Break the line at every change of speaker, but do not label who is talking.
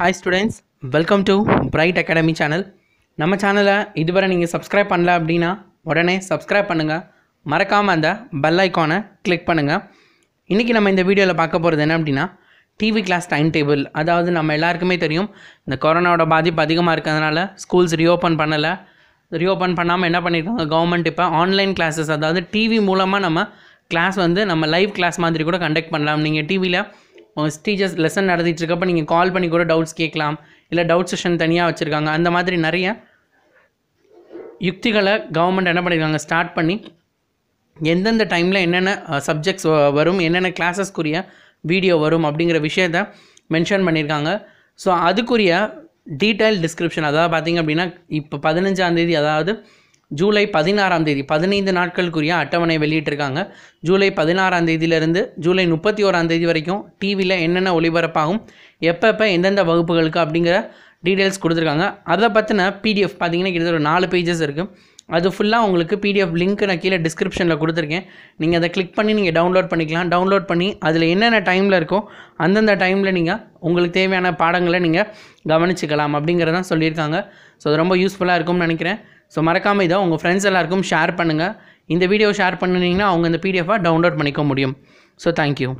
hi students welcome to Bright academy channel நம்ம சேனலை இதுவரை நீங்கள் சப்ஸ்கிரைப் பண்ணல அப்படின்னா உடனே சப்ஸ்கிரைப் பண்ணுங்கள் மறக்காமல் அந்த பெல் ஐக்கானை கிளிக் பண்ணுங்கள் இன்றைக்கி நம்ம இந்த வீடியோவில் பார்க்க போகிறது என்ன அப்படின்னா டிவி கிளாஸ் டைம் டேபிள் அதாவது நம்ம எல்லாருக்குமே தெரியும் இந்த கொரோனாவோட பாதிப்பு அதிகமாக இருக்கிறதுனால ஸ்கூல்ஸ் ரீஓப்பன் பண்ணலை ரீஓப்பன் பண்ணாமல் என்ன பண்ணியிருக்காங்க கவர்மெண்ட் இப்போ ஆன்லைன் கிளாஸஸ் அதாவது டிவி மூலமாக நம்ம கிளாஸ் வந்து நம்ம லைவ் கிளாஸ் மாதிரி கூட கண்டக்ட் பண்ணலாம் நீங்கள் டிவியில் டீச்சர்ஸ் லெசன் நடத்திட்டுருக்கப்ப நீங்கள் கால் பண்ணி கூட டவுட்ஸ் கேட்கலாம் இல்லை டவுட் செஷன் தனியாக வச்சுருக்காங்க அந்த மாதிரி நிறைய யுக்திகளை கவர்மெண்ட் என்ன பண்ணியிருக்காங்க ஸ்டார்ட் பண்ணி எந்தெந்த டைமில் என்னென்ன சப்ஜெக்ட்ஸ் வரும் என்னென்ன கிளாஸஸ்க்குரிய வீடியோ வரும் அப்படிங்கிற விஷயத்த மென்ஷன் பண்ணியிருக்காங்க ஸோ அதுக்குரிய டீட்டெயில் டிஸ்கிரிப்ஷன் அதாவது பார்த்திங்க அப்படின்னா இப்போ பதினஞ்சாந்தேதி அதாவது ஜூலை பதினாறாம் தேதி பதினைந்து நாட்களுக்குரிய அட்டவணை வெளியிட்டிருக்காங்க ஜூலை பதினாறாம் தேதியிலிருந்து ஜூலை முப்பத்தி ஓராம் தேதி வரைக்கும் டிவியில் என்னென்ன ஒளிபரப்பாகும் எப்பப்போ எந்தெந்த வகுப்புகளுக்கு அப்படிங்கிற டீட்டெயில்ஸ் கொடுத்துருக்காங்க அதை பற்றின பிடிஎஃப் பார்த்தீங்கன்னா கிட்டத்தட்ட ஒரு நாலு பேஜஸ் இருக்குது அது ஃபுல்லாக உங்களுக்கு பிடிஎஃப் லிங்க்கு நான் கீழே டிஸ்கிரிப்ஷனில் கொடுத்துருக்கேன் நீங்கள் அதை கிளிக் பண்ணி நீங்கள் டவுன்லோட் பண்ணிக்கலாம் டவுன்லோட் பண்ணி அதில் என்னென்ன டைமில் இருக்கோ அந்தந்த டைமில் நீங்கள் உங்களுக்கு தேவையான பாடங்களை நீங்கள் கவனிச்சிக்கலாம் அப்படிங்கிறதான் சொல்லியிருக்காங்க ஸோ அது ரொம்ப யூஸ்ஃபுல்லாக இருக்கும்னு நினைக்கிறேன் ஸோ மறக்காமல் இதை உங்கள் ஃப்ரெண்ட்ஸ் எல்லாருக்கும் ஷேர் பண்ணுங்கள் இந்த வீடியோ ஷேர் பண்ணினீங்கன்னா அவங்க இந்த பிடிஎஃபாக டவுன்லோட் பண்ணிக்க முடியும் ஸோ தேங்க்யூ